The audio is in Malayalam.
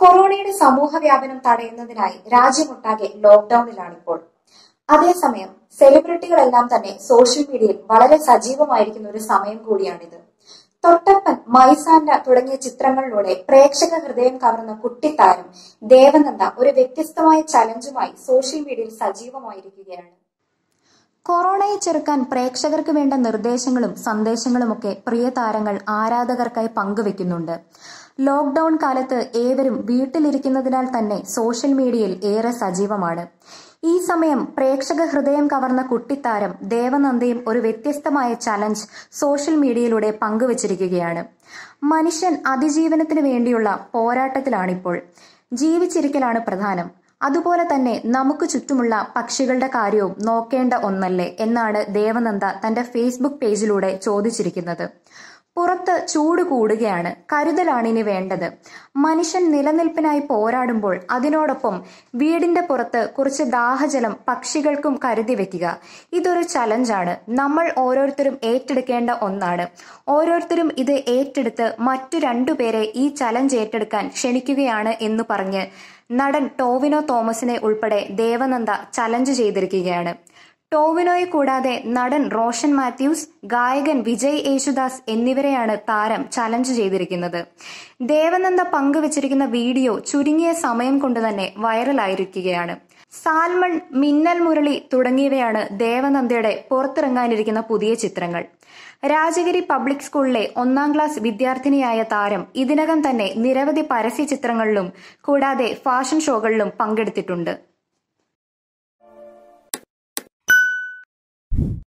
കൊറോണയുടെ സമൂഹ വ്യാപനം തടയുന്നതിനായി രാജ്യമൊട്ടാകെ ലോക്ക്ഡൌണിലാണിപ്പോൾ അതേസമയം സെലിബ്രിറ്റികളെല്ലാം തന്നെ സോഷ്യൽ മീഡിയയിൽ വളരെ സജീവമായിരിക്കുന്ന ഒരു സമയം കൂടിയാണിത് തൊട്ടപ്പൻ മൈസാൻഡ തുടങ്ങിയ ചിത്രങ്ങളിലൂടെ പ്രേക്ഷക ഹൃദയം കവർന്ന കുട്ടിത്താരം ദേവനന്ദ ഒരു വ്യത്യസ്തമായ ചലഞ്ചുമായി സോഷ്യൽ മീഡിയയിൽ സജീവമായിരിക്കുകയാണ് കൊറോണയെ ചെറുക്കാൻ പ്രേക്ഷകർക്ക് വേണ്ട നിർദ്ദേശങ്ങളും സന്ദേശങ്ങളുമൊക്കെ പ്രിയ താരങ്ങൾ ആരാധകർക്കായി പങ്കുവെക്കുന്നുണ്ട് ലോക്ക്ഡൌൺ കാലത്ത് ഏവരും വീട്ടിലിരിക്കുന്നതിനാൽ തന്നെ സോഷ്യൽ മീഡിയയിൽ ഏറെ സജീവമാണ് ഈ സമയം പ്രേക്ഷക ഹൃദയം കവർന്ന കുട്ടിത്താരം ദേവനന്ദയും ഒരു വ്യത്യസ്തമായ ചലഞ്ച് സോഷ്യൽ മീഡിയയിലൂടെ പങ്കുവച്ചിരിക്കുകയാണ് മനുഷ്യൻ അതിജീവനത്തിന് വേണ്ടിയുള്ള പോരാട്ടത്തിലാണിപ്പോൾ ജീവിച്ചിരിക്കലാണ് പ്രധാനം അതുപോലെ തന്നെ നമുക്ക് ചുറ്റുമുള്ള പക്ഷികളുടെ കാര്യവും നോക്കേണ്ട ഒന്നല്ലേ എന്നാണ് ദേവനന്ദ തന്റെ ഫേസ്ബുക്ക് പേജിലൂടെ ചോദിച്ചിരിക്കുന്നത് പുറത്ത് ചൂട് കൂടുകയാണ് കരുതലാണ് ഇനി വേണ്ടത് മനുഷ്യൻ നിലനിൽപ്പിനായി പോരാടുമ്പോൾ അതിനോടൊപ്പം വീടിന്റെ പുറത്ത് കുറച്ച് ദാഹജലം പക്ഷികൾക്കും കരുതി വെക്കുക ഇതൊരു ചലഞ്ചാണ് നമ്മൾ ഓരോരുത്തരും ഏറ്റെടുക്കേണ്ട ഒന്നാണ് ഓരോരുത്തരും ഇത് ഏറ്റെടുത്ത് മറ്റു രണ്ടുപേരെ ഈ ചലഞ്ച് ഏറ്റെടുക്കാൻ ക്ഷണിക്കുകയാണ് എന്ന് പറഞ്ഞ് നടൻ ടോവിനോ തോമസിനെ ഉൾപ്പെടെ ദേവനന്ദ ചലഞ്ച് ചെയ്തിരിക്കുകയാണ് ടോവിനോയെ കൂടാതെ നടൻ റോഷൻ മാത്യൂസ് ഗായകൻ വിജയ് യേശുദാസ് എന്നിവരെയാണ് താരം ചലഞ്ച് ചെയ്തിരിക്കുന്നത് ദേവനന്ദ പങ്കുവച്ചിരിക്കുന്ന വീഡിയോ ചുരുങ്ങിയ സമയം കൊണ്ട് തന്നെ വൈറലായിരിക്കുകയാണ് സാൽമൺ മിന്നൽ മുരളി തുടങ്ങിയവയാണ് ദേവനന്ദയുടെ പുറത്തിറങ്ങാനിരിക്കുന്ന പുതിയ ചിത്രങ്ങൾ രാജഗിരി പബ്ലിക് സ്കൂളിലെ ഒന്നാം ക്ലാസ് വിദ്യാർത്ഥിനിയായ താരം ഇതിനകം തന്നെ നിരവധി പരസ്യ ചിത്രങ്ങളിലും കൂടാതെ ഫാഷൻ ഷോകളിലും പങ്കെടുത്തിട്ടുണ്ട്